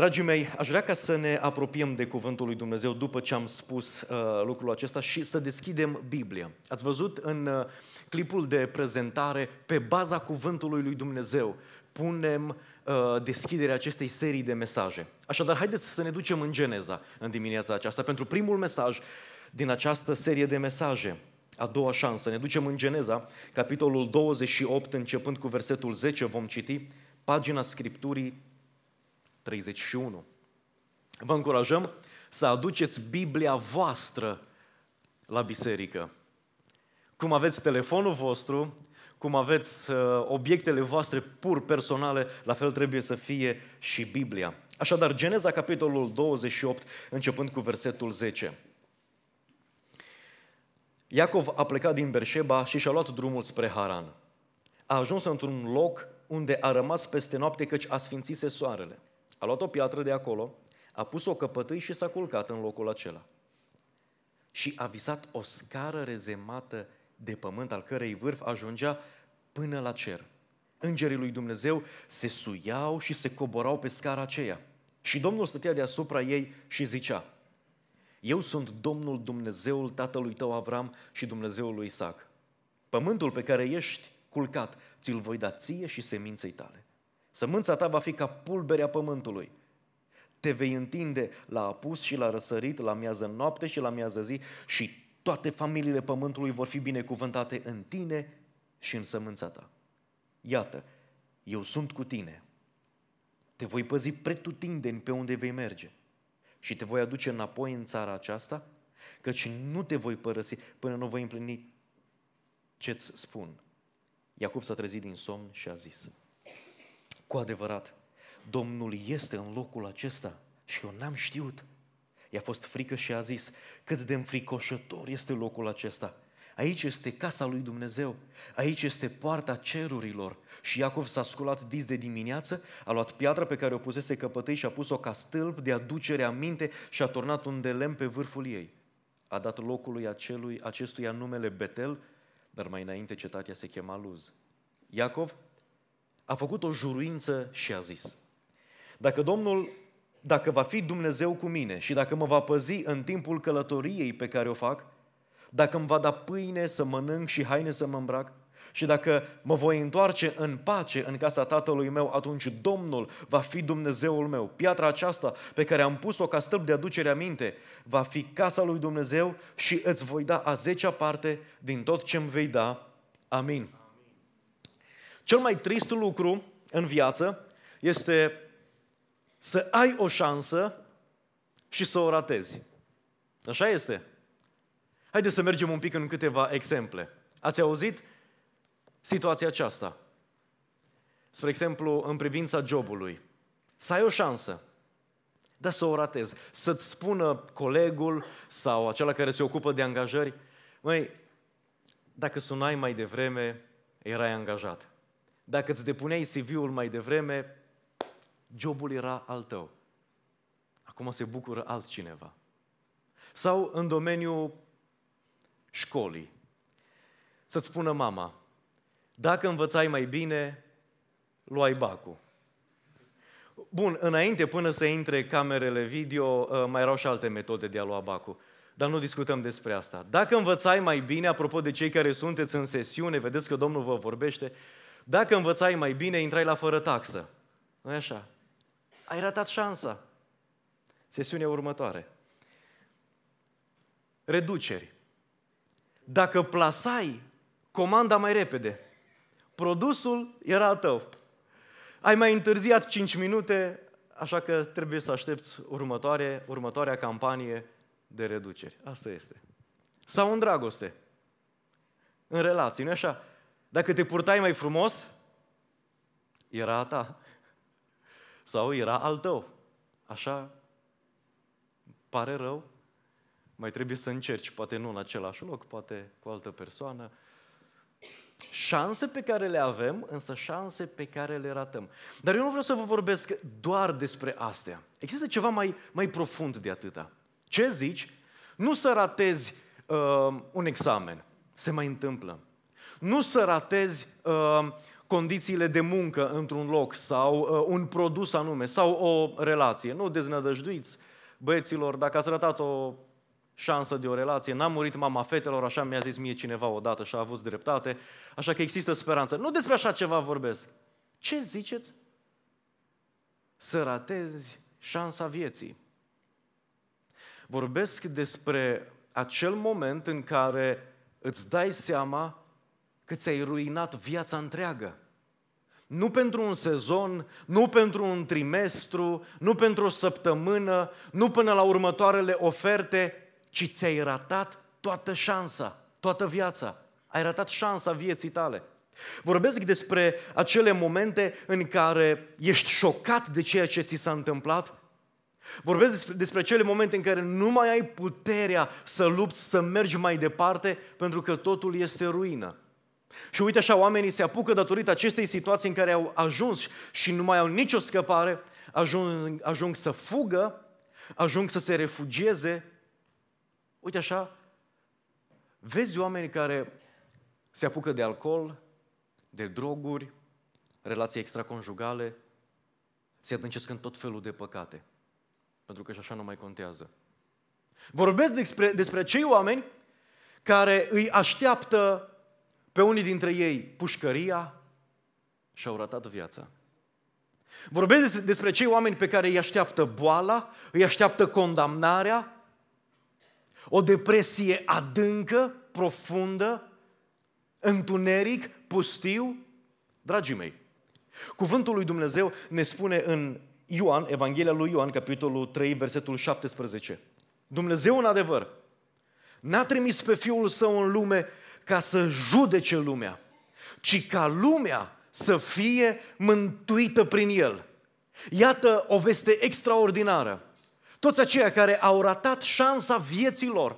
Dragii mei, aș vrea ca să ne apropiem de Cuvântul lui Dumnezeu după ce am spus uh, lucrul acesta și să deschidem Biblia. Ați văzut în uh, clipul de prezentare, pe baza Cuvântului lui Dumnezeu, punem uh, deschiderea acestei serii de mesaje. Așadar, haideți să ne ducem în Geneza în dimineața aceasta pentru primul mesaj din această serie de mesaje. A doua șansă. Ne ducem în Geneza, capitolul 28, începând cu versetul 10, vom citi pagina Scripturii 31. Vă încurajăm să aduceți Biblia voastră la biserică. Cum aveți telefonul vostru, cum aveți uh, obiectele voastre pur personale, la fel trebuie să fie și Biblia. Așadar, Geneza, capitolul 28, începând cu versetul 10. Iacov a plecat din Berșeba și și-a luat drumul spre Haran. A ajuns într-un loc unde a rămas peste noapte căci a sfințise soarele. A luat o piatră de acolo, a pus-o căpătâi și s-a culcat în locul acela. Și a visat o scară rezemată de pământ, al cărei vârf ajungea până la cer. Îngerii lui Dumnezeu se suiau și se coborau pe scara aceea. Și Domnul stătea deasupra ei și zicea, Eu sunt Domnul Dumnezeul tatălui tău Avram și Dumnezeul lui Isaac. Pământul pe care ești culcat, ți-l voi da ție și seminței tale. Sămânța ta va fi ca pulberea pământului. Te vei întinde la apus și la răsărit, la miază noapte și la miază zi și toate familiile pământului vor fi binecuvântate în tine și în sămânța ta. Iată, eu sunt cu tine. Te voi păzi pretutindeni pe unde vei merge și te voi aduce înapoi în țara aceasta, căci nu te voi părăsi până nu voi împlini ce-ți spun. Iacob s-a trezit din somn și a zis, cu adevărat, Domnul este în locul acesta și eu n-am știut. I-a fost frică și a zis, cât de înfricoșător este locul acesta. Aici este casa lui Dumnezeu, aici este poarta cerurilor. Și Iacov s-a sculat dis de dimineață, a luat piatra pe care o pusese căpătăi și a pus-o ca stâlp de aducere a minte și a turnat un de lemn pe vârful ei. A dat locului acelui, acestuia numele Betel, dar mai înainte cetatea se chema Luz. Iacov a făcut o juruință și a zis, dacă Domnul, dacă va fi Dumnezeu cu mine și dacă mă va păzi în timpul călătoriei pe care o fac, dacă îmi va da pâine să mănânc și haine să mă îmbrac, și dacă mă voi întoarce în pace în casa tatălui meu, atunci Domnul va fi Dumnezeul meu. Piatra aceasta pe care am pus-o ca stâlp de aducere aminte va fi casa lui Dumnezeu și îți voi da a zecea parte din tot ce îmi vei da. Amin. Cel mai trist lucru în viață este să ai o șansă și să o ratezi. Așa este. Haideți să mergem un pic în câteva exemple. Ați auzit situația aceasta? Spre exemplu, în privința jobului. Să ai o șansă, dar să o ratezi. Să-ți spună colegul sau acela care se ocupă de angajări, măi, dacă sunai mai devreme, erai angajat. Dacă îți depuneai CV-ul mai devreme, jobul era al tău. Acum se bucură altcineva. Sau în domeniul școlii. Să-ți spună mama, dacă învățai mai bine, luai bacul. Bun, înainte, până să intre camerele video, ă, mai erau și alte metode de a lua bacul. Dar nu discutăm despre asta. Dacă învățai mai bine, apropo de cei care sunteți în sesiune, vedeți că Domnul vă vorbește, dacă învățai mai bine, intrai la fără taxă. nu e așa? Ai ratat șansa. Sesiunea următoare. Reduceri. Dacă plasai comanda mai repede, produsul era al tău. Ai mai întârziat 5 minute, așa că trebuie să aștepți următoare, următoarea campanie de reduceri. Asta este. Sau în dragoste. În relații, nu așa? Dacă te purtai mai frumos, era a ta. Sau era al tău. Așa pare rău, mai trebuie să încerci, poate nu în același loc, poate cu altă persoană. Șanse pe care le avem, însă șanse pe care le ratăm. Dar eu nu vreau să vă vorbesc doar despre astea. Există ceva mai, mai profund de atâta. Ce zici? Nu să ratezi uh, un examen. Se mai întâmplă. Nu să ratezi uh, condițiile de muncă într-un loc sau uh, un produs anume sau o relație. Nu deznădăjduiți băieților, dacă ați ratat o șansă de o relație, n-a murit mama fetelor, așa mi-a zis mie cineva odată și a avut dreptate, așa că există speranță. Nu despre așa ceva vorbesc. Ce ziceți? Să ratezi șansa vieții. Vorbesc despre acel moment în care îți dai seama cât ți-ai ruinat viața întreagă. Nu pentru un sezon, nu pentru un trimestru, nu pentru o săptămână, nu până la următoarele oferte, ci ți-ai ratat toată șansa, toată viața. Ai ratat șansa vieții tale. Vorbesc despre acele momente în care ești șocat de ceea ce ți s-a întâmplat. Vorbesc despre, despre acele momente în care nu mai ai puterea să lupți, să mergi mai departe, pentru că totul este ruină. Și uite așa, oamenii se apucă datorită acestei situații în care au ajuns și nu mai au nicio scăpare, ajung, ajung să fugă, ajung să se refugieze. Uite așa, vezi oamenii care se apucă de alcool, de droguri, relații extraconjugale, se adâncesc în tot felul de păcate. Pentru că și așa nu mai contează. Vorbesc despre, despre cei oameni care îi așteaptă pe unii dintre ei pușcăria și-au ratat viața. Vorbesc despre cei oameni pe care îi așteaptă boala, îi așteaptă condamnarea, o depresie adâncă, profundă, întuneric, pustiu. Dragii mei, cuvântul lui Dumnezeu ne spune în Ioan, Evanghelia lui Ioan, capitolul 3, versetul 17. Dumnezeu, în adevăr, n-a trimis pe Fiul Său în lume ca să judece lumea, ci ca lumea să fie mântuită prin el. Iată o veste extraordinară. Toți aceia care au ratat șansa vieții lor,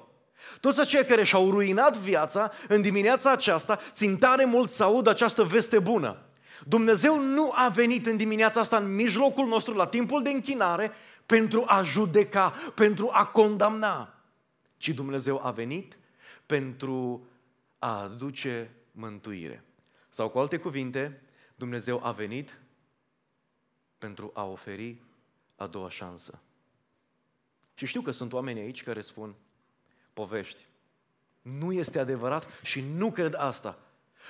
toți aceia care și-au ruinat viața, în dimineața aceasta, țin tare mult să aud această veste bună. Dumnezeu nu a venit în dimineața asta în mijlocul nostru, la timpul de închinare, pentru a judeca, pentru a condamna, ci Dumnezeu a venit pentru a aduce mântuire. Sau cu alte cuvinte, Dumnezeu a venit pentru a oferi a doua șansă. Și știu că sunt oameni aici care spun povești. Nu este adevărat și nu cred asta.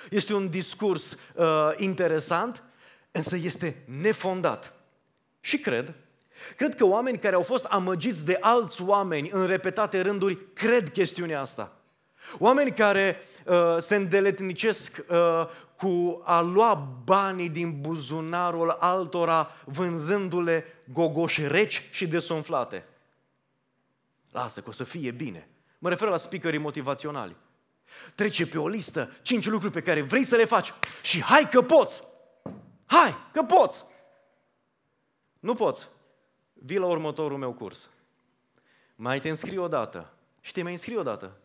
Este un discurs uh, interesant, însă este nefondat. Și cred, cred că oameni care au fost amăgiți de alți oameni în repetate rânduri cred chestiunea asta. Oameni care uh, Uh, se îndeletnicesc uh, cu a lua banii din buzunarul altora vânzându-le gogoși reci și desumflate. Lasă că o să fie bine. Mă refer la speakerii motivaționali. Trece pe o listă cinci lucruri pe care vrei să le faci și hai că poți! Hai că poți! Nu poți. Vii la următorul meu curs. Mai te înscrii o dată. Și te mai înscrii o dată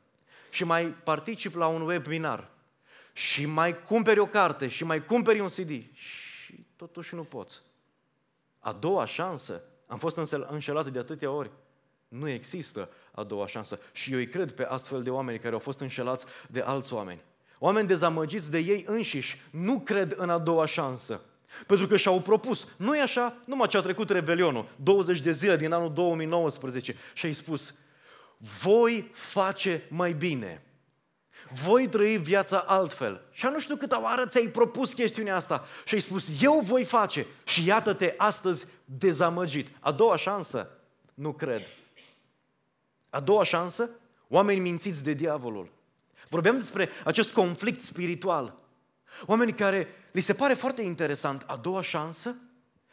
și mai particip la un webinar și mai cumperi o carte și mai cumperi un CD și totuși nu poți. A doua șansă, am fost înșelat de atâtea ori, nu există a doua șansă. Și eu îi cred pe astfel de oameni care au fost înșelați de alți oameni. Oameni dezamăgiți de ei înșiși nu cred în a doua șansă. Pentru că și-au propus, nu e așa, numai ce a trecut Revelionul, 20 de zile din anul 2019, și ai spus, voi face mai bine. Voi trăi viața altfel. Și nu știu câtă oară ți-ai propus chestiunea asta și ai spus, eu voi face și iată-te astăzi dezamăgit. A doua șansă? Nu cred. A doua șansă? Oameni mințiți de diavolul. Vorbeam despre acest conflict spiritual. Oameni care li se pare foarte interesant, a doua șansă?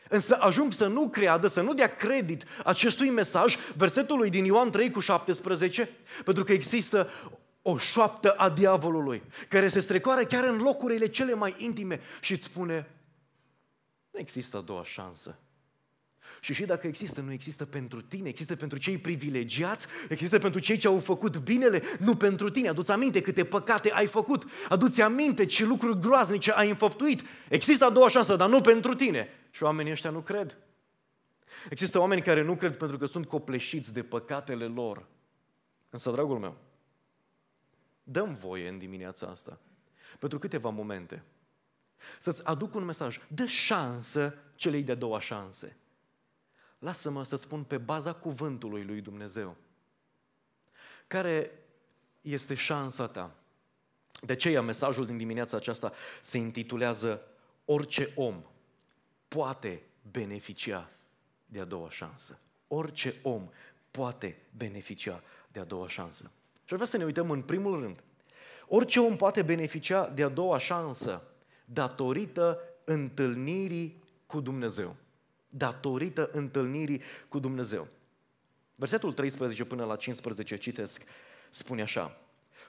Însă ajung să nu creadă, să nu dea credit acestui mesaj versetului din Ioan 3 cu 17, pentru că există o șoaptă a diavolului care se strecoară chiar în locurile cele mai intime și îți spune nu există a doua șansă. Și și dacă există, nu există pentru tine, există pentru cei privilegiați, există pentru cei ce au făcut binele, nu pentru tine. Aduți aminte câte păcate ai făcut, aduți aminte ce lucruri groaznice ai înfăptuit. Există a doua șansă, dar nu pentru tine. Și oamenii ăștia nu cred. Există oameni care nu cred pentru că sunt copleșiți de păcatele lor. Însă, dragul meu, dăm voie în dimineața asta, pentru câteva momente, să-ți aduc un mesaj. Dă șansă celei de-a doua șanse. Lasă-mă să spun pe baza cuvântului lui Dumnezeu. Care este șansa ta? De aceea mesajul din dimineața aceasta se intitulează Orice om poate beneficia de a doua șansă. Orice om poate beneficia de a doua șansă. Și vreau să ne uităm în primul rând. Orice om poate beneficia de a doua șansă datorită întâlnirii cu Dumnezeu. Datorită întâlnirii cu Dumnezeu. Versetul 13 până la 15 citesc, spune așa.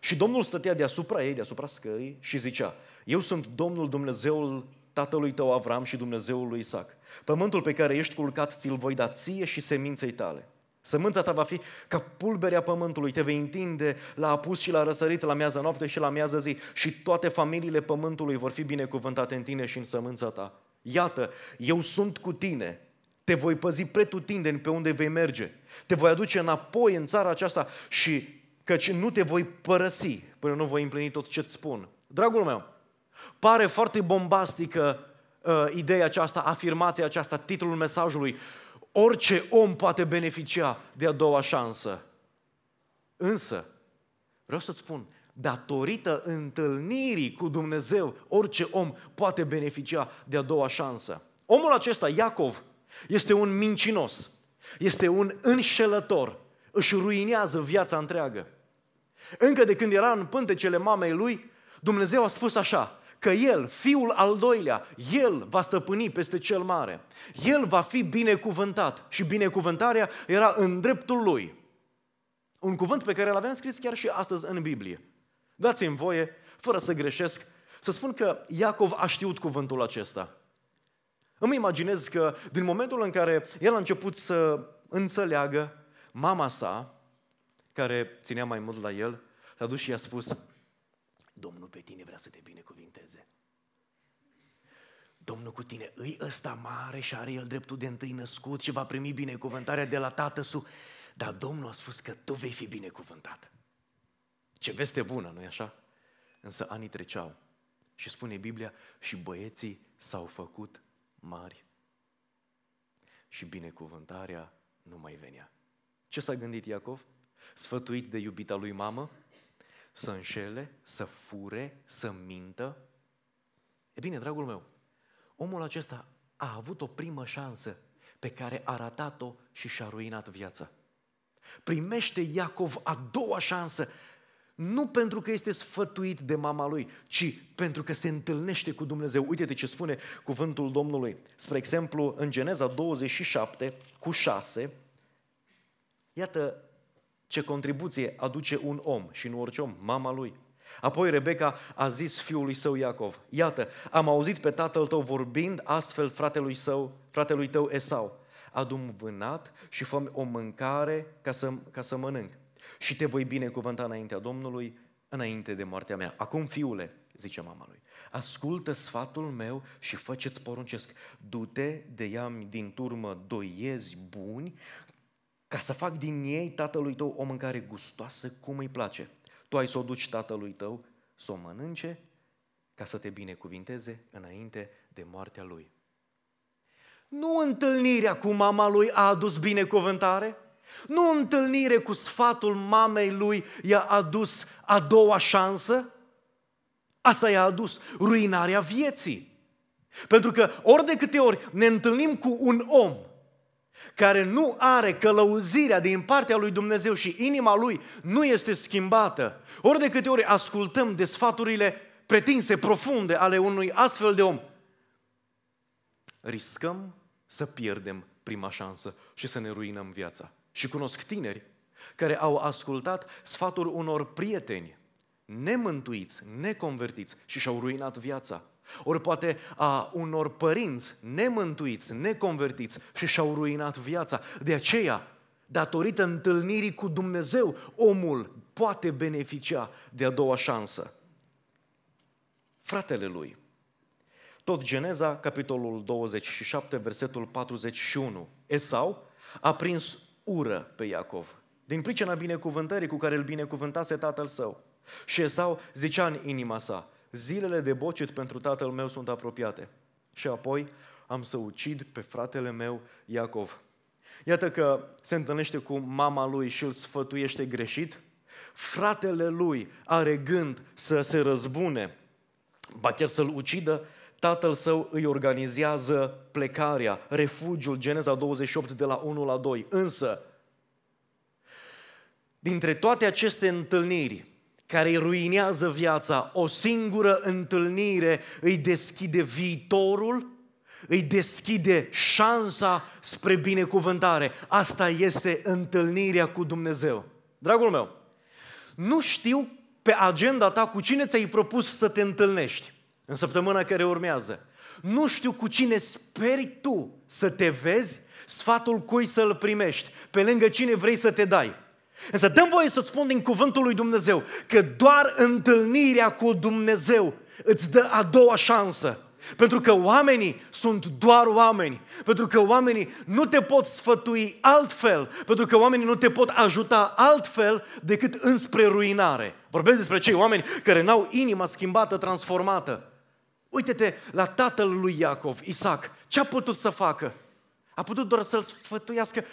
Și Domnul stătea deasupra ei, deasupra scării și zicea, eu sunt Domnul Dumnezeul tatălui tău Avram și Dumnezeul lui Isaac. Pământul pe care ești culcat ți-l voi da ție și seminței tale. Sămânța ta va fi ca pulberea pământului, te vei întinde la apus și la răsărit, la miază noapte și la miază zi și toate familiile pământului vor fi binecuvântate în tine și în sămânța ta. Iată, eu sunt cu tine, te voi păzi pretutindeni pe unde vei merge, te voi aduce înapoi în țara aceasta și căci nu te voi părăsi până nu voi împlini tot ce-ți spun. Dragul meu, Pare foarte bombastică uh, ideea aceasta, afirmația aceasta, titlul mesajului. Orice om poate beneficia de a doua șansă. Însă, vreau să-ți spun, datorită întâlnirii cu Dumnezeu, orice om poate beneficia de a doua șansă. Omul acesta, Iacov, este un mincinos, este un înșelător, își ruinează viața întreagă. Încă de când era în pântecele mamei lui, Dumnezeu a spus așa, că El, Fiul al doilea, El va stăpâni peste cel mare. El va fi binecuvântat și binecuvântarea era în dreptul Lui. Un cuvânt pe care l-avem scris chiar și astăzi în Biblie. Dați-mi voie, fără să greșesc, să spun că Iacov a știut cuvântul acesta. Îmi imaginez că din momentul în care el a început să înțeleagă, mama sa, care ținea mai mult la el, s-a dus și i-a spus, Domnul pe tine vrea să te binecuvinteze. Domnul cu tine, îi ăsta mare și are el dreptul de întâi născut și va primi binecuvântarea de la tatăl su, Dar Domnul a spus că tu vei fi binecuvântat. Ce veste bună, nu-i așa? Însă anii treceau și spune Biblia, și băieții s-au făcut mari și binecuvântarea nu mai venea. Ce s-a gândit Iacov? Sfătuit de iubita lui mamă, să înșele, să fure, să mintă. E bine, dragul meu, omul acesta a avut o primă șansă pe care a ratat-o și și-a ruinat viața. Primește Iacov a doua șansă, nu pentru că este sfătuit de mama lui, ci pentru că se întâlnește cu Dumnezeu. Uite-te ce spune cuvântul Domnului. Spre exemplu, în Geneza 27 cu 6, iată ce contribuție aduce un om și nu orice om, mama lui. Apoi Rebecca a zis fiului său Iacov, iată, am auzit pe tatăl tău vorbind astfel fratelui, său, fratelui tău Esau, adum vânat și fă o mâncare ca să, ca să mănânc. Și te voi binecuvânta înaintea Domnului, înainte de moartea mea. Acum, fiule, zice mama lui, ascultă sfatul meu și fă ce-ți poruncesc. Du-te de ea din turmă doi buni ca să fac din ei tatălui tău o mâncare gustoasă cum îi place. Tu ai să o duci tatălui tău să o mănânce ca să te binecuvinteze înainte de moartea lui. Nu întâlnirea cu mama lui a adus binecuvântare? Nu întâlnire cu sfatul mamei lui i-a adus a doua șansă? Asta i-a adus ruinarea vieții. Pentru că ori de câte ori ne întâlnim cu un om care nu are călăuzirea din partea lui Dumnezeu și inima lui nu este schimbată, ori de câte ori ascultăm de sfaturile pretinse, profunde ale unui astfel de om, riscăm să pierdem prima șansă și să ne ruinăm viața. Și cunosc tineri care au ascultat sfaturi unor prieteni nemântuiți, neconvertiți și și-au ruinat viața ori poate a unor părinți nemântuiți, neconvertiți și și-au ruinat viața. De aceea, datorită întâlnirii cu Dumnezeu, omul poate beneficia de a doua șansă. Fratele lui. Tot Geneza, capitolul 27, versetul 41. Esau a prins ură pe Iacov din pricina binecuvântării cu care îl binecuvântase tatăl său. Și Esau zicea în inima sa, zilele de bocet pentru tatăl meu sunt apropiate. Și apoi am să ucid pe fratele meu Iacov. Iată că se întâlnește cu mama lui și îl sfătuiește greșit. Fratele lui are gând să se răzbune, ba chiar să-l ucidă, tatăl său îi organizează plecarea, refugiul, Geneza 28, de la 1 la 2. Însă, dintre toate aceste întâlniri, care îi ruinează viața, o singură întâlnire îi deschide viitorul, îi deschide șansa spre binecuvântare. Asta este întâlnirea cu Dumnezeu. Dragul meu, nu știu pe agenda ta cu cine ți-ai propus să te întâlnești în săptămâna care urmează. Nu știu cu cine speri tu să te vezi, sfatul cui să-l primești, pe lângă cine vrei să te dai. Însă dăm voie să-ți spun din cuvântul lui Dumnezeu că doar întâlnirea cu Dumnezeu îți dă a doua șansă. Pentru că oamenii sunt doar oameni. Pentru că oamenii nu te pot sfătui altfel. Pentru că oamenii nu te pot ajuta altfel decât înspre ruinare. Vorbesc despre cei oameni care n-au inima schimbată, transformată. Uite-te la tatăl lui Iacov, Isaac. Ce a putut să facă? A putut doar să-l sfătuiască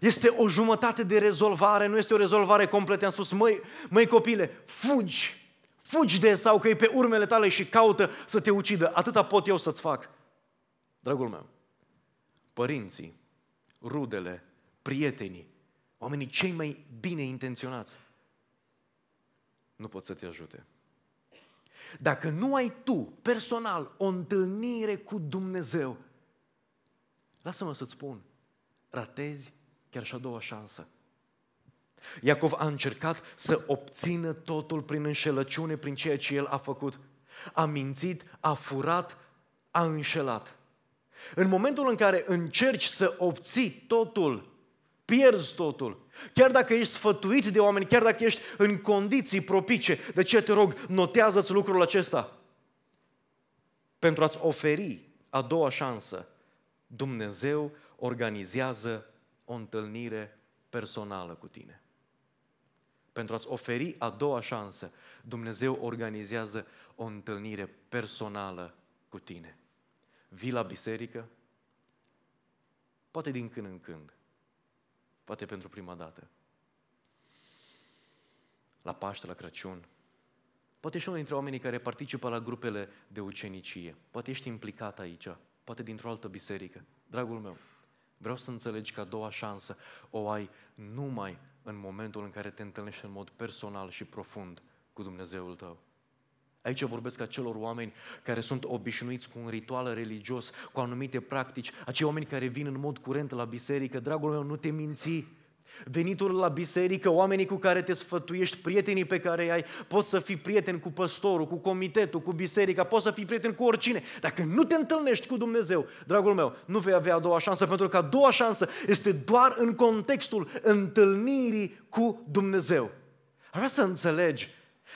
este o jumătate de rezolvare, nu este o rezolvare completă. Am spus, măi, măi copile, fugi! Fugi de sau că e pe urmele tale și caută să te ucidă. Atâta pot eu să-ți fac. Dragul meu, părinții, rudele, prietenii, oamenii cei mai bine intenționați, nu pot să te ajute. Dacă nu ai tu, personal, o întâlnire cu Dumnezeu, lasă-mă să-ți spun, ratezi chiar și a doua șansă. Iacov a încercat să obțină totul prin înșelăciune, prin ceea ce el a făcut. A mințit, a furat, a înșelat. În momentul în care încerci să obții totul, pierzi totul. Chiar dacă ești sfătuit de oameni, chiar dacă ești în condiții propice, de ce te rog, notează-ți lucrul acesta. Pentru a-ți oferi a doua șansă, Dumnezeu organizează o întâlnire personală cu tine. Pentru a-ți oferi a doua șansă, Dumnezeu organizează o întâlnire personală cu tine. Vii la biserică, poate din când în când, poate pentru prima dată, la Paște, la Crăciun, poate și unul dintre oamenii care participă la grupele de ucenicie, poate ești implicat aici, poate dintr-o altă biserică. Dragul meu, Vreau să înțelegi că a doua șansă o ai numai în momentul în care te întâlnești în mod personal și profund cu Dumnezeul tău. Aici vorbesc acelor oameni care sunt obișnuiți cu un ritual religios, cu anumite practici, acei oameni care vin în mod curent la biserică. Dragul meu, nu te minți! venitul la biserică, oamenii cu care te sfătuiești, prietenii pe care îi ai, poți să fii prieten cu păstorul, cu comitetul, cu biserica, poți să fii prieten cu oricine. Dacă nu te întâlnești cu Dumnezeu, dragul meu, nu vei avea a doua șansă, pentru că a doua șansă este doar în contextul întâlnirii cu Dumnezeu. Ar vrea să înțelegi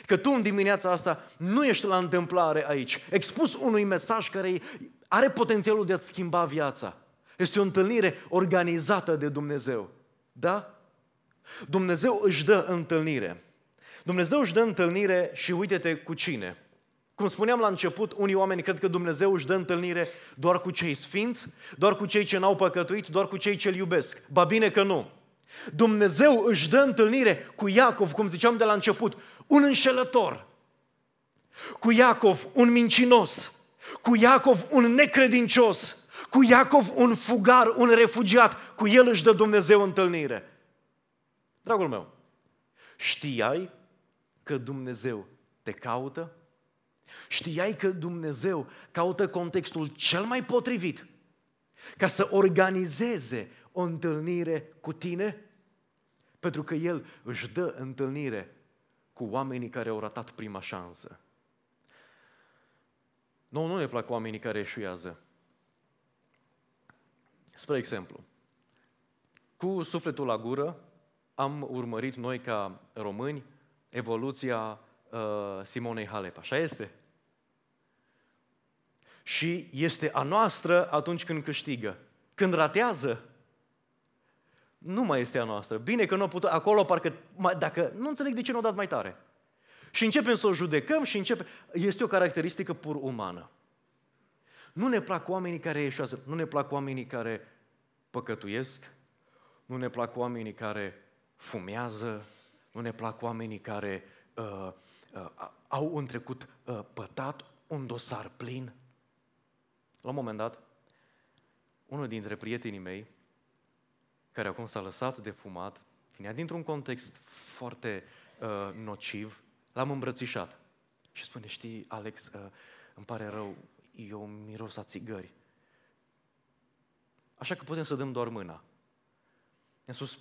că tu în dimineața asta nu ești la întâmplare aici, expus unui mesaj care are potențialul de a-ți schimba viața. Este o întâlnire organizată de Dumnezeu. Da? Dumnezeu își dă întâlnire. Dumnezeu își dă întâlnire și uite-te cu cine. Cum spuneam la început, unii oameni cred că Dumnezeu își dă întâlnire doar cu cei sfinți, doar cu cei ce n-au păcătuit, doar cu cei ce-L iubesc. Ba bine că nu. Dumnezeu își dă întâlnire cu Iacov, cum ziceam de la început, un înșelător. Cu Iacov, un mincinos. Cu Iacov, un necredincios cu Iacov un fugar, un refugiat, cu el își dă Dumnezeu întâlnire. Dragul meu, știai că Dumnezeu te caută? Știai că Dumnezeu caută contextul cel mai potrivit ca să organizeze o întâlnire cu tine? Pentru că El își dă întâlnire cu oamenii care au ratat prima șansă. Nu, nu ne plac oamenii care eșuează. Spre exemplu, cu sufletul la gură am urmărit noi ca români evoluția uh, Simonei Halep. Așa este? Și este a noastră atunci când câștigă. Când ratează, nu mai este a noastră. Bine că nu o putem, acolo parcă, dacă, nu înțeleg de ce nu o dat mai tare. Și începem să o judecăm și începem, este o caracteristică pur umană. Nu ne plac oamenii care eșuează. nu ne plac oamenii care păcătuiesc, nu ne plac oamenii care fumează, nu ne plac oamenii care uh, uh, au un trecut uh, pătat, un dosar plin. La un moment dat, unul dintre prietenii mei, care acum s-a lăsat de fumat, vinea dintr-un context foarte uh, nociv, l-am îmbrățișat. Și spune, știi, Alex, uh, îmi pare rău, eu miros a țigări. Așa că putem să dăm doar mâna. I-am spus,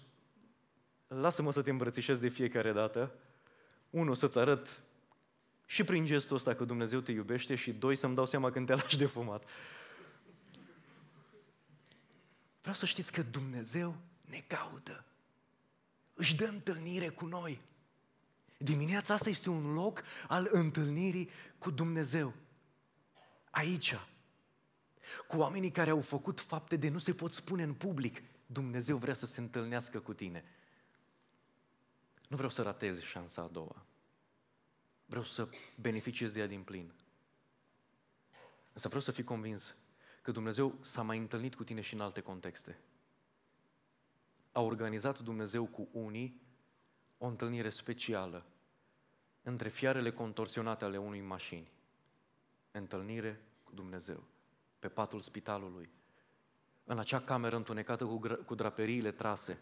lasă-mă să te îmbrățișez de fiecare dată. Unu, să-ți arăt și prin gestul ăsta că Dumnezeu te iubește și doi, să-mi dau seama când te lași de fumat. Vreau să știți că Dumnezeu ne caută. Își dă întâlnire cu noi. Dimineața asta este un loc al întâlnirii cu Dumnezeu. Aici, cu oamenii care au făcut fapte de nu se pot spune în public. Dumnezeu vrea să se întâlnească cu tine. Nu vreau să ratez șansa a doua. Vreau să beneficiez de ea din plin. Însă vreau să fii convins că Dumnezeu s-a mai întâlnit cu tine și în alte contexte. A organizat Dumnezeu cu unii o întâlnire specială între fiarele contorsionate ale unui mașini. Întâlnire cu Dumnezeu pe patul spitalului, în acea cameră întunecată cu, cu draperiile trase,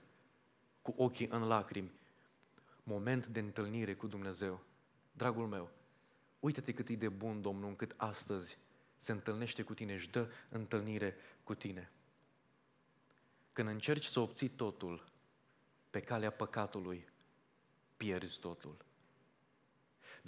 cu ochii în lacrimi, moment de întâlnire cu Dumnezeu. Dragul meu, uite-te cât e de bun Domnul încât astăzi se întâlnește cu tine, își dă întâlnire cu tine. Când încerci să obții totul pe calea păcatului, pierzi totul.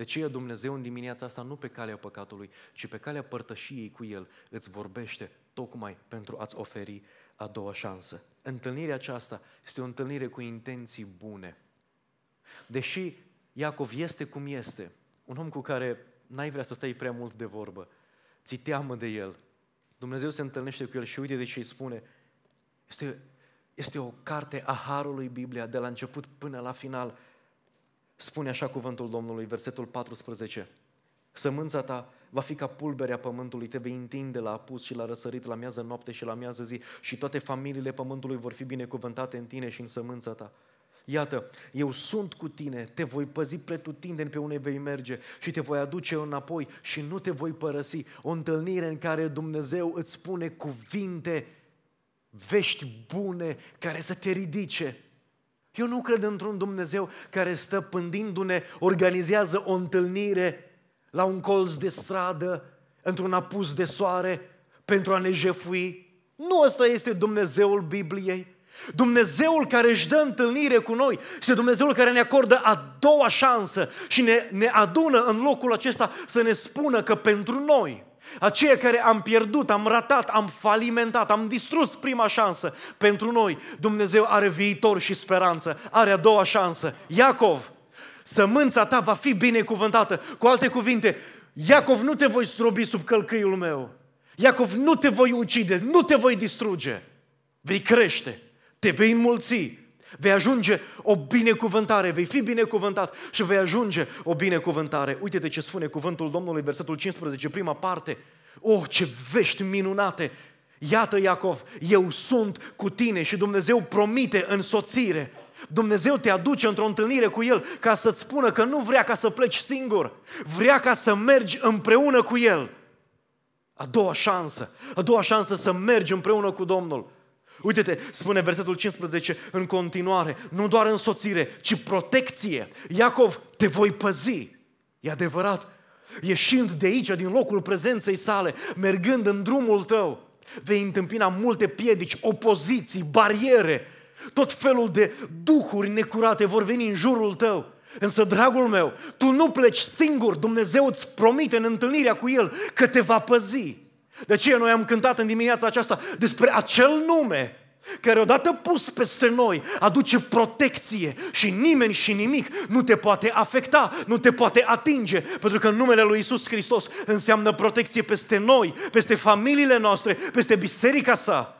De ce Dumnezeu în dimineața asta nu pe calea păcatului, ci pe calea părtășiei cu El îți vorbește tocmai pentru a-ți oferi a doua șansă. Întâlnirea aceasta este o întâlnire cu intenții bune. Deși Iacov este cum este, un om cu care n-ai vrea să stai prea mult de vorbă, ți teamă de el, Dumnezeu se întâlnește cu el și uite de ce îi spune, este, este o carte a Harului Biblia, de la început până la final, Spune așa cuvântul Domnului, versetul 14. Sămânța ta va fi ca pulberea pământului, te vei întinde la apus și la răsărit, la miază noapte și la miază zi și toate familiile pământului vor fi binecuvântate în tine și în sămânța ta. Iată, eu sunt cu tine, te voi păzi pretutindeni pe unde vei merge și te voi aduce înapoi și nu te voi părăsi. O întâlnire în care Dumnezeu îți spune cuvinte, vești bune care să te ridice, eu nu cred într-un Dumnezeu care pândindu ne organizează o întâlnire la un colț de stradă, într-un apus de soare, pentru a ne jefui. Nu ăsta este Dumnezeul Bibliei. Dumnezeul care își dă întâlnire cu noi este Dumnezeul care ne acordă a doua șansă și ne, ne adună în locul acesta să ne spună că pentru noi Aceia care am pierdut, am ratat, am falimentat, am distrus prima șansă. Pentru noi, Dumnezeu are viitor și speranță, are a doua șansă. Iacov, sămânța ta va fi binecuvântată. Cu alte cuvinte, Iacov, nu te voi strobi sub călcâiul meu. Iacov, nu te voi ucide, nu te voi distruge. Vei crește, te vei înmulți, Vei ajunge o binecuvântare, vei fi binecuvântat și vei ajunge o binecuvântare. Uite-te ce spune cuvântul Domnului, versetul 15, prima parte. Oh, ce vești minunate! Iată, Iacov, eu sunt cu tine și Dumnezeu promite însoțire. Dumnezeu te aduce într-o întâlnire cu El ca să-ți spună că nu vrea ca să pleci singur, vrea ca să mergi împreună cu El. A doua șansă, a doua șansă să mergi împreună cu Domnul. Uite-te, spune versetul 15 în continuare, nu doar însoțire, ci protecție. Iacov, te voi păzi. E adevărat, ieșind de aici, din locul prezenței sale, mergând în drumul tău, vei întâmpina multe piedici, opoziții, bariere, tot felul de duhuri necurate vor veni în jurul tău. Însă, dragul meu, tu nu pleci singur, Dumnezeu îți promite în întâlnirea cu El că te va păzi. De aceea noi am cântat în dimineața aceasta despre acel nume care odată pus peste noi aduce protecție și nimeni și nimic nu te poate afecta, nu te poate atinge, pentru că numele lui Isus Hristos înseamnă protecție peste noi, peste familiile noastre, peste biserica sa.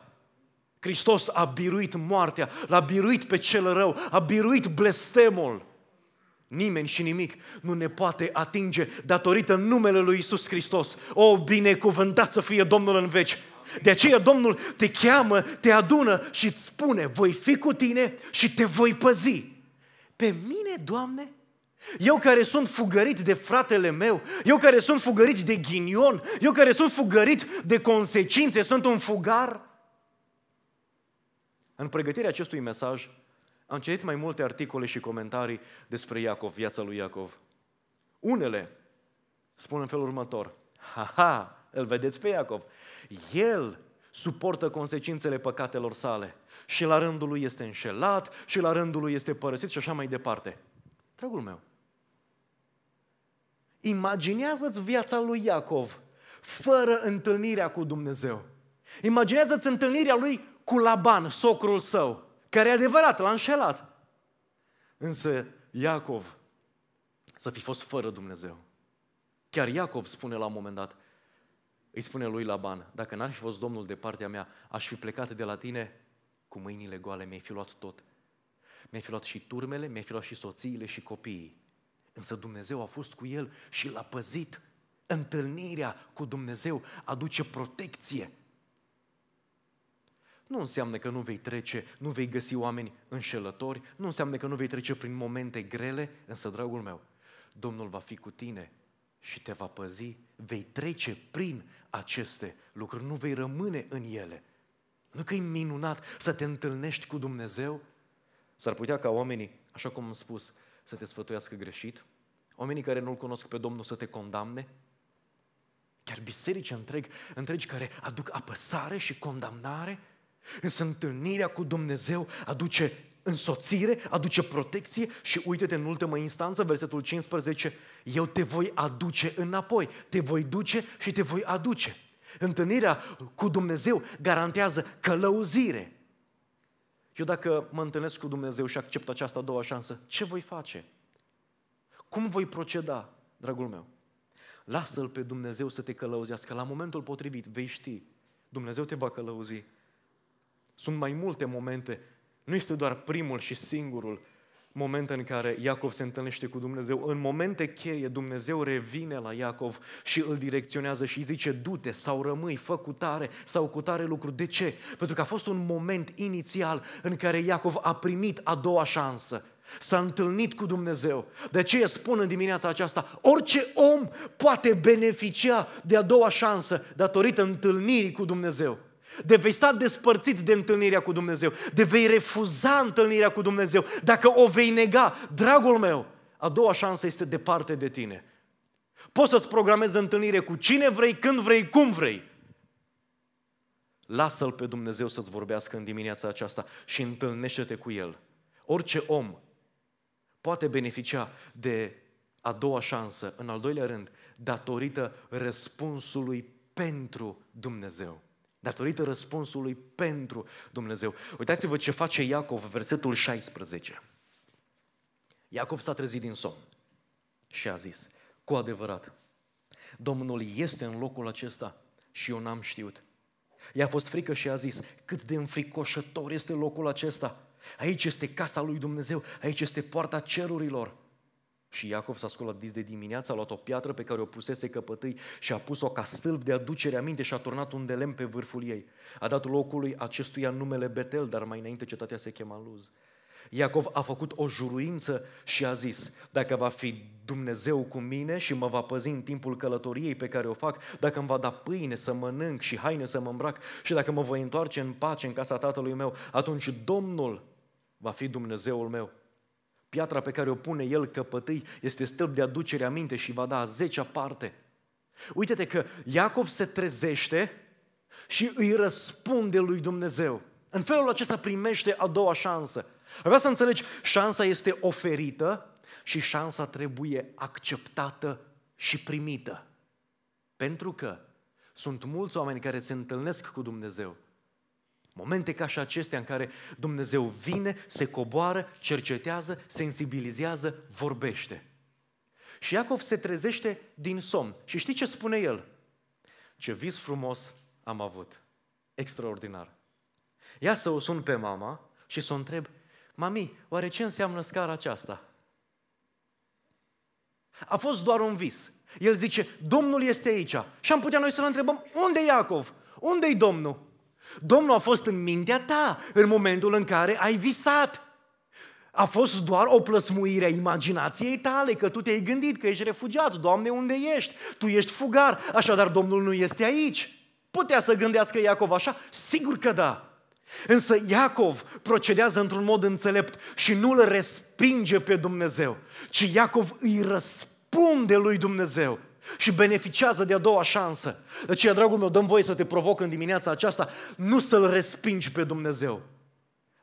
Hristos a biruit moartea, l-a biruit pe cel rău, a biruit blestemul. Nimeni și nimic nu ne poate atinge datorită numele lui Isus Hristos. O, binecuvântat să fie Domnul în veci! De aceea Domnul te cheamă, te adună și îți spune, voi fi cu tine și te voi păzi. Pe mine, Doamne, eu care sunt fugărit de fratele meu, eu care sunt fugărit de ghinion, eu care sunt fugărit de consecințe, sunt un fugar. În pregătirea acestui mesaj, am citit mai multe articole și comentarii despre Iacov, viața lui Iacov. Unele spun în felul următor. Ha-ha, îl vedeți pe Iacov. El suportă consecințele păcatelor sale și la rândul lui este înșelat și la rândul lui este părăsit și așa mai departe. Dragul meu, imaginează-ți viața lui Iacov fără întâlnirea cu Dumnezeu. Imaginează-ți întâlnirea lui cu Laban, socrul său care e adevărat, l-a înșelat. Însă Iacov să fi fost fără Dumnezeu. Chiar Iacov spune la un moment dat, îi spune lui Laban, dacă n-ar fi fost Domnul de partea mea, aș fi plecat de la tine cu mâinile goale, mi-ai fi luat tot. Mi-ai fi luat și turmele, mi-ai fi luat și soțiile și copiii. Însă Dumnezeu a fost cu el și l-a păzit. Întâlnirea cu Dumnezeu aduce protecție nu înseamnă că nu vei trece, nu vei găsi oameni înșelători, nu înseamnă că nu vei trece prin momente grele, însă, dragul meu, Domnul va fi cu tine și te va păzi, vei trece prin aceste lucruri, nu vei rămâne în ele. Nu că e minunat să te întâlnești cu Dumnezeu? S-ar putea ca oamenii, așa cum am spus, să te sfătuiască greșit, oamenii care nu-L cunosc pe Domnul să te condamne, chiar biserici întregi, întregi care aduc apăsare și condamnare, Însă întâlnirea cu Dumnezeu aduce însoțire, aduce protecție și uite-te în ultimă instanță, versetul 15, eu te voi aduce înapoi, te voi duce și te voi aduce. Întâlnirea cu Dumnezeu garantează călăuzire. Eu dacă mă întâlnesc cu Dumnezeu și accept această a doua șansă, ce voi face? Cum voi proceda, dragul meu? Lasă-L pe Dumnezeu să te călăuzească. La momentul potrivit vei ști. Dumnezeu te va călăuzi sunt mai multe momente. Nu este doar primul și singurul moment în care Iacov se întâlnește cu Dumnezeu. În momente cheie, Dumnezeu revine la Iacov și îl direcționează și îi zice, du-te sau rămâi, fă cu tare sau cu tare lucru. De ce? Pentru că a fost un moment inițial în care Iacov a primit a doua șansă. S-a întâlnit cu Dumnezeu. De ce spun în dimineața aceasta? Orice om poate beneficia de a doua șansă datorită întâlnirii cu Dumnezeu de vei sta despărțit de întâlnirea cu Dumnezeu, de vei refuza întâlnirea cu Dumnezeu, dacă o vei nega, dragul meu, a doua șansă este departe de tine. Poți să-ți programezi întâlnire cu cine vrei, când vrei, cum vrei. Lasă-L pe Dumnezeu să-ți vorbească în dimineața aceasta și întâlnește-te cu El. Orice om poate beneficia de a doua șansă, în al doilea rând, datorită răspunsului pentru Dumnezeu datorită răspunsului pentru Dumnezeu. Uitați-vă ce face Iacov, versetul 16. Iacov s-a trezit din somn și a zis, cu adevărat, Domnul este în locul acesta și eu n-am știut. I-a fost frică și a zis, cât de înfricoșător este locul acesta. Aici este casa lui Dumnezeu, aici este poarta cerurilor. Și Iacov s-a sculat dis de dimineață, a luat o piatră pe care o pusese căpătâi și a pus-o ca stâlp de aducere aminte și a turnat un de lemn pe vârful ei. A dat locului acestuia numele Betel, dar mai înainte cetatea se chema Luz. Iacov a făcut o juruință și a zis, dacă va fi Dumnezeu cu mine și mă va păzi în timpul călătoriei pe care o fac, dacă îmi va da pâine să mănânc și haine să mă îmbrac și dacă mă voi întoarce în pace în casa tatălui meu, atunci Domnul va fi Dumnezeul meu Piatra pe care o pune el căpătâi este stâlp de aducere aminte și va da a zecea parte. Uite-te că Iacov se trezește și îi răspunde lui Dumnezeu. În felul acesta primește a doua șansă. Vreau să înțelegi, șansa este oferită și șansa trebuie acceptată și primită. Pentru că sunt mulți oameni care se întâlnesc cu Dumnezeu Momente ca și acestea în care Dumnezeu vine, se coboară, cercetează, sensibilizează, vorbește. Și Iacov se trezește din somn. Și știi ce spune el? Ce vis frumos am avut. Extraordinar. Ia să o sun pe mama și să o întreb, Mami, oare ce înseamnă scara aceasta? A fost doar un vis. El zice, Domnul este aici. Și am putea noi să-l întrebăm, unde e Iacov? Unde-i Domnul? Domnul a fost în mintea ta în momentul în care ai visat. A fost doar o plăsmuire a imaginației tale, că tu te-ai gândit că ești refugiat, Doamne, unde ești? Tu ești fugar, așadar Domnul nu este aici. Putea să gândească Iacov așa? Sigur că da. Însă Iacov procedează într-un mod înțelept și nu îl respinge pe Dumnezeu, ci Iacov îi răspunde lui Dumnezeu și beneficiază de a doua șansă. De aceea, dragul meu, dăm voie să te provoc în dimineața aceasta, nu să-L respingi pe Dumnezeu.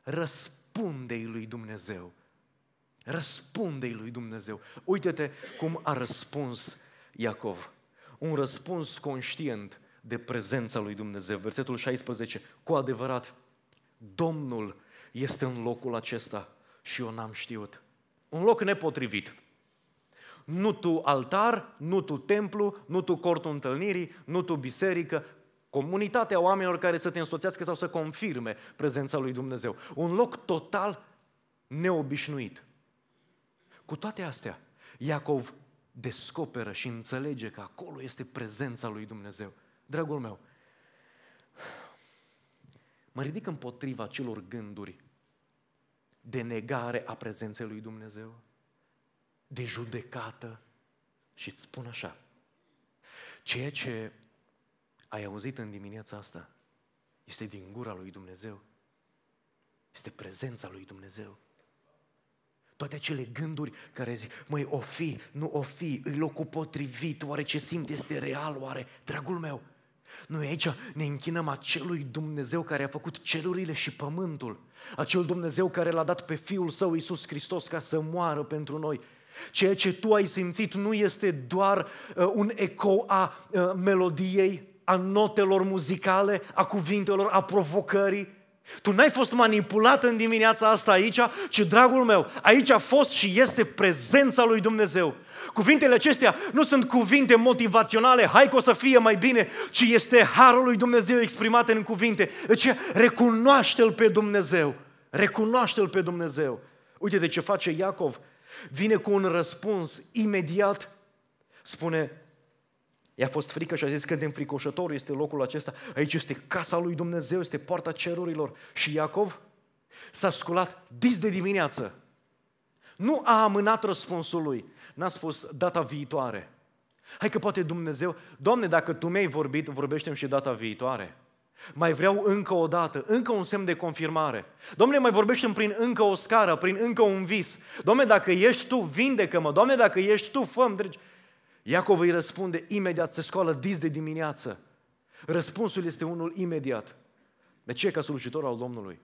Răspunde-i lui Dumnezeu. Răspunde-i lui Dumnezeu. Uite-te cum a răspuns Iacov. Un răspuns conștient de prezența lui Dumnezeu. Versetul 16. Cu adevărat, Domnul este în locul acesta și eu n-am știut. Un loc nepotrivit. Nu tu altar, nu tu templu, nu tu cortul întâlnirii, nu tu biserică, comunitatea oamenilor care să te însoțească sau să confirme prezența lui Dumnezeu. Un loc total neobișnuit. Cu toate astea, Iacov descoperă și înțelege că acolo este prezența lui Dumnezeu. Dragul meu, mă ridic împotriva celor gânduri de negare a prezenței lui Dumnezeu, de judecată și îți spun așa. Ceea ce ai auzit în dimineața asta este din gura lui Dumnezeu. Este prezența lui Dumnezeu. Toate acele gânduri care zic, măi, o fi, nu o fi, îi locul potrivit, oare ce simt este real, oare, dragul meu, noi aici ne închinăm acelui Dumnezeu care a făcut cerurile și pământul, acel Dumnezeu care l-a dat pe Fiul Său, Iisus Hristos, ca să moară pentru noi, Ceea ce tu ai simțit nu este doar uh, un eco a uh, melodiei, a notelor muzicale, a cuvintelor, a provocării. Tu n-ai fost manipulat în dimineața asta aici, ci, dragul meu, aici a fost și este prezența lui Dumnezeu. Cuvintele acestea nu sunt cuvinte motivaționale, hai că o să fie mai bine, ci este harul lui Dumnezeu exprimat în cuvinte. Deci recunoaște-L pe Dumnezeu. Recunoaște-L pe Dumnezeu. Uite de ce face Iacov vine cu un răspuns imediat. Spune, i-a fost frică și a zis că de înfricoșător este locul acesta. Aici este casa lui Dumnezeu, este poarta cerurilor. Și Iacov s-a sculat dis de dimineață. Nu a amânat răspunsul lui. N-a spus data viitoare. Hai că poate Dumnezeu, Doamne, dacă Tu mi-ai vorbit, vorbește și data viitoare. Mai vreau încă o dată, încă un semn de confirmare. Domnule, mai vorbește prin încă o scară, prin încă un vis. Domnule, dacă ești tu, vindecă-mă. Domnule, dacă ești tu, fă dragi. Iacov îi răspunde imediat, se scoală dis de dimineață. Răspunsul este unul imediat. De ce? Ca slujitor al Domnului.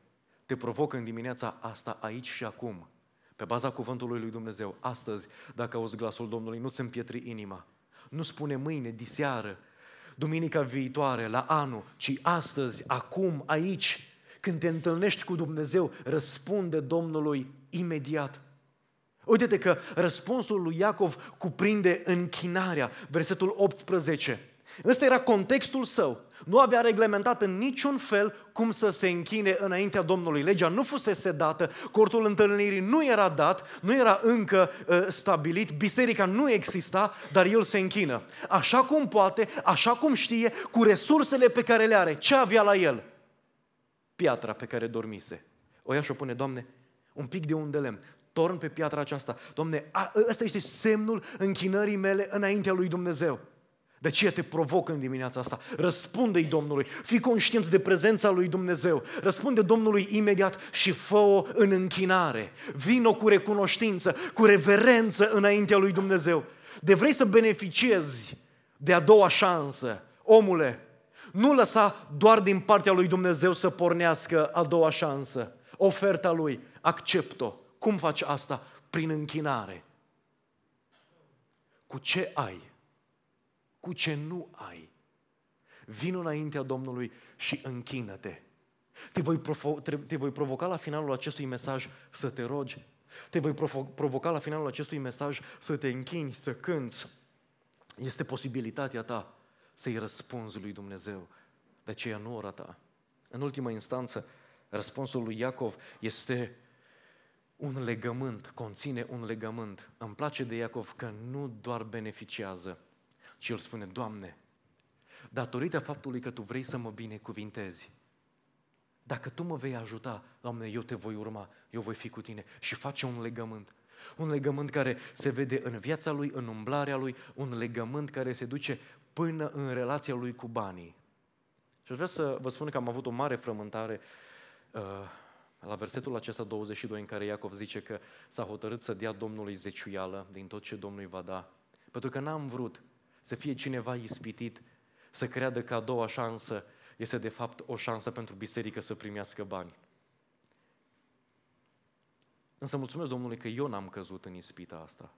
Te provocă în dimineața asta, aici și acum. Pe baza cuvântului lui Dumnezeu, astăzi, dacă auzi glasul Domnului, nu-ți împietri inima. Nu spune mâine, diseară, duminica viitoare, la anul, ci astăzi, acum, aici, când te întâlnești cu Dumnezeu, răspunde Domnului imediat. Uite-te că răspunsul lui Iacov cuprinde închinarea, versetul 18. Ăsta era contextul său. Nu avea reglementat în niciun fel cum să se închine înaintea Domnului. Legea nu fusese dată, cortul întâlnirii nu era dat, nu era încă uh, stabilit, biserica nu exista, dar el se închină. Așa cum poate, așa cum știe, cu resursele pe care le are. Ce avea la el? Piatra pe care dormise. O ia și o pune, Doamne, un pic de un de lemn torn pe piatra aceasta. Domne, ăsta este semnul închinării mele înaintea lui Dumnezeu. De aceea te provoc în dimineața asta. Răspunde-i Domnului. Fii conștient de prezența lui Dumnezeu. Răspunde Domnului imediat și fă-o în închinare. Vino cu recunoștință, cu reverență înaintea lui Dumnezeu. De vrei să beneficiezi de a doua șansă, omule, nu lăsa doar din partea lui Dumnezeu să pornească a doua șansă. Oferta lui, accept-o. Cum faci asta? Prin închinare. Cu ce ai? cu ce nu ai. Vino înaintea Domnului și închină-te. Te voi, provo- te voi provoca la finalul acestui mesaj să te rogi. Te voi provo- provoca la finalul acestui mesaj să te închini, să cânți. Este posibilitatea ta să-i răspunzi lui Dumnezeu. De aceea nu ora ta. În ultima instanță, răspunsul lui Iacov este un legământ, conține un legământ. Îmi place de Iacov că nu doar beneficiază, și el spune, Doamne, datorită faptului că Tu vrei să mă binecuvintezi, dacă Tu mă vei ajuta, Doamne, eu Te voi urma, eu voi fi cu Tine și face un legământ. Un legământ care se vede în viața lui, în umblarea lui, un legământ care se duce până în relația lui cu banii. Și aș vrea să vă spun că am avut o mare frământare uh, la versetul acesta 22 în care Iacov zice că s-a hotărât să dea Domnului zeciuială din tot ce Domnul îi va da, pentru că n-am vrut să fie cineva ispitit, să creadă că a doua șansă este de fapt o șansă pentru biserică să primească bani. Însă mulțumesc Domnului că eu n-am căzut în ispita asta.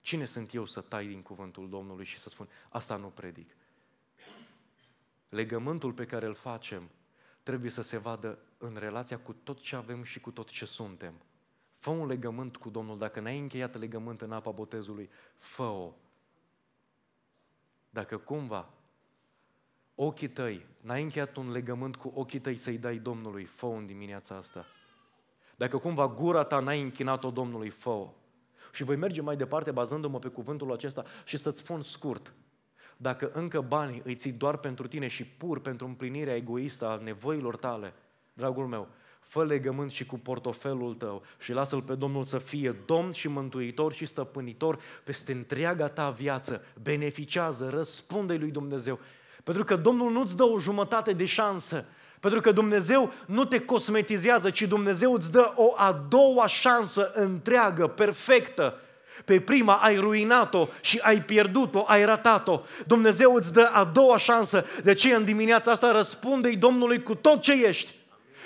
Cine sunt eu să tai din cuvântul Domnului și să spun, asta nu predic? Legământul pe care îl facem trebuie să se vadă în relația cu tot ce avem și cu tot ce suntem. Fă un legământ cu Domnul. Dacă n-ai încheiat legământ în apa botezului, fă-o. Dacă cumva ochii tăi, n-ai încheiat un legământ cu ochii tăi să-i dai Domnului, fă în dimineața asta. Dacă cumva gura ta n-ai închinat-o Domnului, fă Și voi merge mai departe bazându-mă pe cuvântul acesta și să-ți spun scurt. Dacă încă banii îi ții doar pentru tine și pur pentru împlinirea egoistă a nevoilor tale, dragul meu, fă legământ și cu portofelul tău și lasă-L pe Domnul să fie Domn și Mântuitor și Stăpânitor peste întreaga ta viață. Beneficiază, răspunde lui Dumnezeu. Pentru că Domnul nu-ți dă o jumătate de șansă, pentru că Dumnezeu nu te cosmetizează, ci Dumnezeu îți dă o a doua șansă întreagă, perfectă. Pe prima ai ruinat-o și ai pierdut-o, ai ratat-o. Dumnezeu îți dă a doua șansă. De ce în dimineața asta răspunde-i Domnului cu tot ce ești.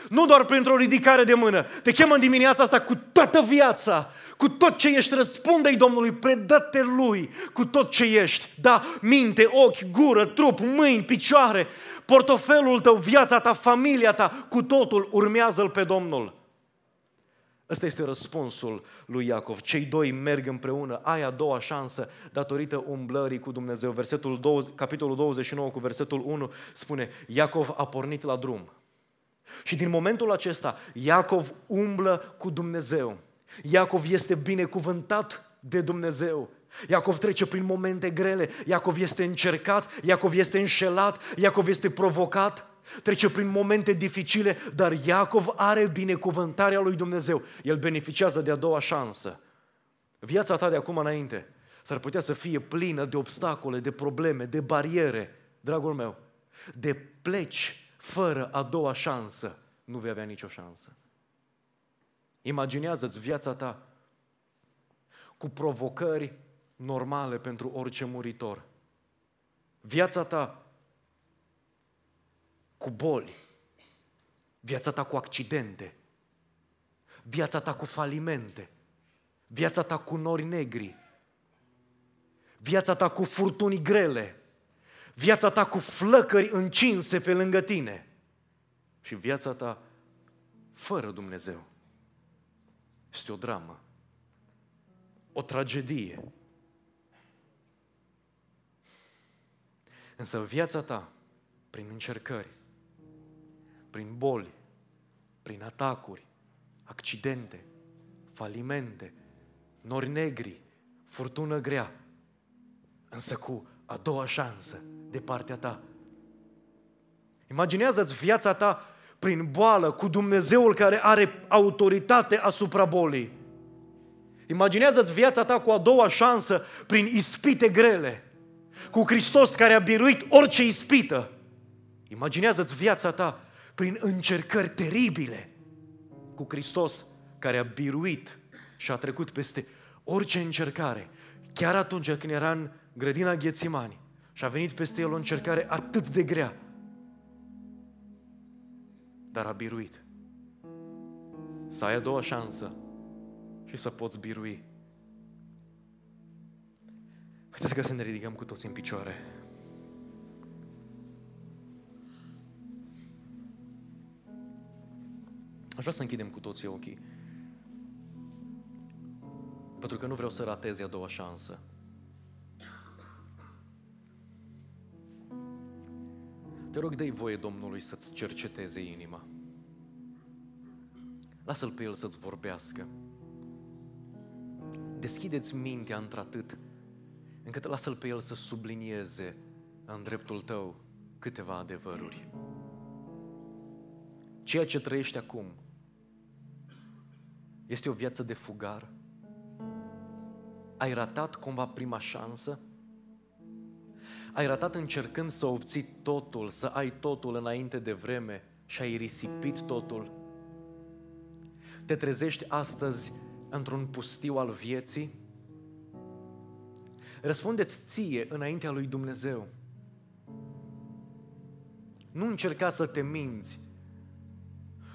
Nu doar printr-o ridicare de mână. Te chem în dimineața asta cu toată viața, cu tot ce ești, răspunde-i Domnului, predă-te Lui cu tot ce ești. Da, minte, ochi, gură, trup, mâini, picioare, portofelul tău, viața ta, familia ta, cu totul urmează-L pe Domnul. Ăsta este răspunsul lui Iacov. Cei doi merg împreună, ai a doua șansă datorită umblării cu Dumnezeu. Versetul 2, capitolul 29 cu versetul 1 spune, Iacov a pornit la drum. Și din momentul acesta, Iacov umblă cu Dumnezeu. Iacov este binecuvântat de Dumnezeu. Iacov trece prin momente grele, Iacov este încercat, Iacov este înșelat, Iacov este provocat, trece prin momente dificile, dar Iacov are binecuvântarea lui Dumnezeu. El beneficiază de a doua șansă. Viața ta de acum înainte s-ar putea să fie plină de obstacole, de probleme, de bariere, dragul meu, de pleci fără a doua șansă, nu vei avea nicio șansă. Imaginează-ți viața ta cu provocări normale pentru orice muritor. Viața ta cu boli, viața ta cu accidente, viața ta cu falimente, viața ta cu nori negri, viața ta cu furtuni grele, viața ta cu flăcări încinse pe lângă tine și viața ta fără Dumnezeu. Este o dramă, o tragedie. Însă viața ta, prin încercări, prin boli, prin atacuri, accidente, falimente, nori negri, furtună grea, însă cu a doua șansă de partea ta. Imaginează-ți viața ta prin boală cu Dumnezeul care are autoritate asupra bolii. Imaginează-ți viața ta cu a doua șansă prin ispite grele, cu Hristos care a biruit orice ispită. Imaginează-ți viața ta prin încercări teribile, cu Hristos care a biruit și a trecut peste orice încercare, chiar atunci când era în grădina Ghețimani și a venit peste el o încercare atât de grea, dar a biruit. Să ai a doua șansă și să poți birui. Haideți că să ne ridicăm cu toți în picioare. Aș vrea să închidem cu toții ochii. Pentru că nu vreau să ratez a doua șansă. Te rog, dă-i voie Domnului să-ți cerceteze inima. Lasă-L pe El să-ți vorbească. Deschideți mintea într-atât încât lasă-L pe El să sublinieze în dreptul tău câteva adevăruri. Ceea ce trăiești acum este o viață de fugar? Ai ratat cumva prima șansă? Ai ratat încercând să obții totul, să ai totul înainte de vreme și ai risipit totul. Te trezești astăzi într-un pustiu al vieții? Răspundeți ție înaintea lui Dumnezeu. Nu încerca să te minți.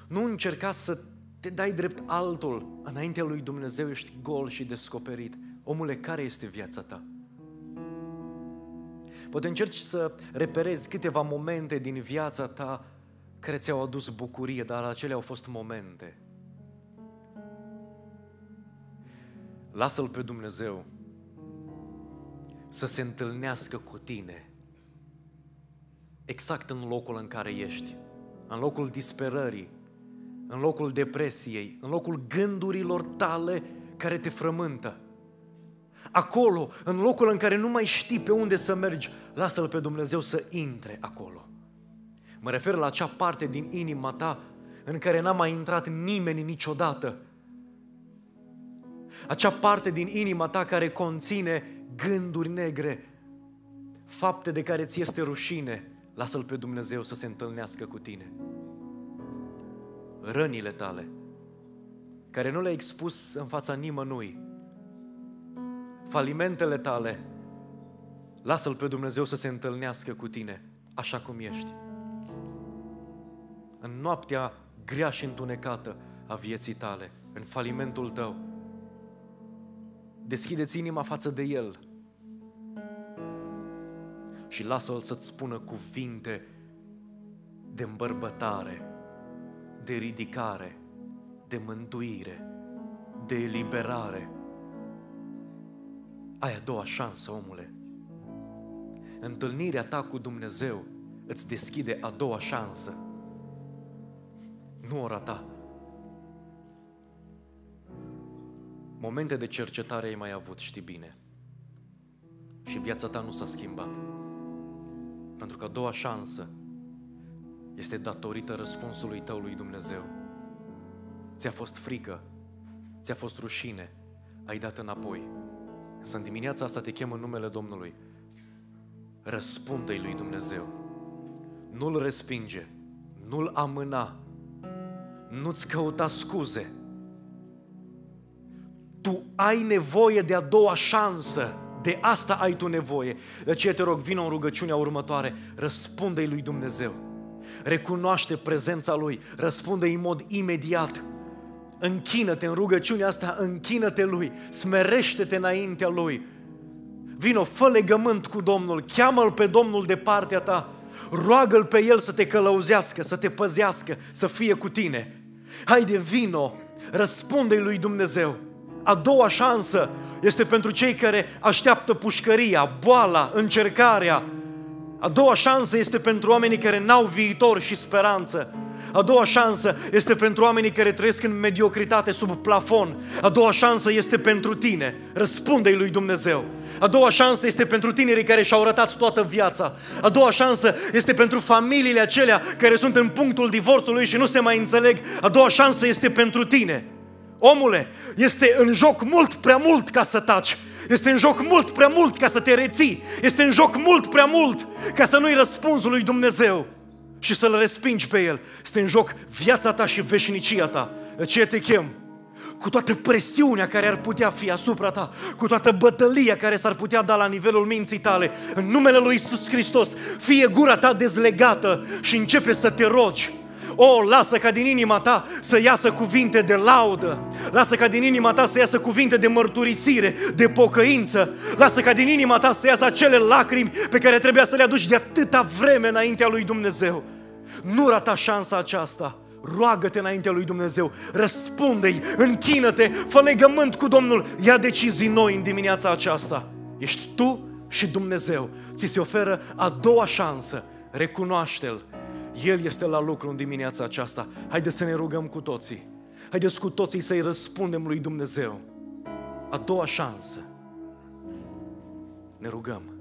Nu încerca să te dai drept altul. Înaintea lui Dumnezeu ești gol și descoperit. Omule, care este viața ta? Poate încerci să reperezi câteva momente din viața ta care ți-au adus bucurie, dar acele au fost momente. Lasă-L pe Dumnezeu să se întâlnească cu tine exact în locul în care ești, în locul disperării, în locul depresiei, în locul gândurilor tale care te frământă acolo, în locul în care nu mai știi pe unde să mergi, lasă-L pe Dumnezeu să intre acolo. Mă refer la acea parte din inima ta în care n-a mai intrat nimeni niciodată. Acea parte din inima ta care conține gânduri negre, fapte de care ți este rușine, lasă-L pe Dumnezeu să se întâlnească cu tine. Rănile tale, care nu le-ai expus în fața nimănui, falimentele tale, lasă-L pe Dumnezeu să se întâlnească cu tine, așa cum ești. În noaptea grea și întunecată a vieții tale, în falimentul tău, deschideți inima față de El și lasă-L să-ți spună cuvinte de îmbărbătare, de ridicare, de mântuire, de eliberare ai a doua șansă, omule. Întâlnirea ta cu Dumnezeu îți deschide a doua șansă. Nu ora ta. Momente de cercetare ai mai avut, știi bine. Și viața ta nu s-a schimbat. Pentru că a doua șansă este datorită răspunsului tău lui Dumnezeu. Ți-a fost frică, ți-a fost rușine, ai dat înapoi. Să în dimineața asta te chem în numele Domnului. Răspunde-i lui Dumnezeu. Nu-l respinge. Nu-l amâna. Nu-ți căuta scuze. Tu ai nevoie de a doua șansă. De asta ai tu nevoie. De ce te rog, vină în rugăciunea următoare. Răspunde-i lui Dumnezeu. Recunoaște prezența Lui. Răspunde-i în mod imediat închină-te în rugăciunea asta, închină-te Lui, smerește-te înaintea Lui. Vino, fă legământ cu Domnul, cheamă-L pe Domnul de partea ta, roagă-L pe El să te călăuzească, să te păzească, să fie cu tine. Haide, vino, răspunde-i lui Dumnezeu. A doua șansă este pentru cei care așteaptă pușcăria, boala, încercarea, a doua șansă este pentru oamenii care n-au viitor și speranță. A doua șansă este pentru oamenii care trăiesc în mediocritate sub plafon. A doua șansă este pentru tine. Răspunde-i lui Dumnezeu. A doua șansă este pentru tinerii care și-au rătat toată viața. A doua șansă este pentru familiile acelea care sunt în punctul divorțului și nu se mai înțeleg. A doua șansă este pentru tine. Omule, este în joc mult prea mult ca să taci. Este în joc mult prea mult ca să te reții. Este în joc mult prea mult ca să nu-i răspunzi lui Dumnezeu și să-L respingi pe El. Este în joc viața ta și veșnicia ta. De ce te chem? Cu toată presiunea care ar putea fi asupra ta, cu toată bătălia care s-ar putea da la nivelul minții tale, în numele Lui Isus Hristos, fie gura ta dezlegată și începe să te rogi o, lasă ca din inima ta să iasă cuvinte de laudă. Lasă ca din inima ta să iasă cuvinte de mărturisire, de pocăință. Lasă ca din inima ta să iasă acele lacrimi pe care trebuia să le aduci de atâta vreme înaintea lui Dumnezeu. Nu rata șansa aceasta roagă-te înaintea lui Dumnezeu, răspunde-i, închină-te, fă legământ cu Domnul, ia decizii noi în dimineața aceasta. Ești tu și Dumnezeu. Ți se oferă a doua șansă, recunoaște-L, el este la lucru în dimineața aceasta. Haideți să ne rugăm cu toții. Haideți cu toții să-i răspundem lui Dumnezeu. A doua șansă. Ne rugăm.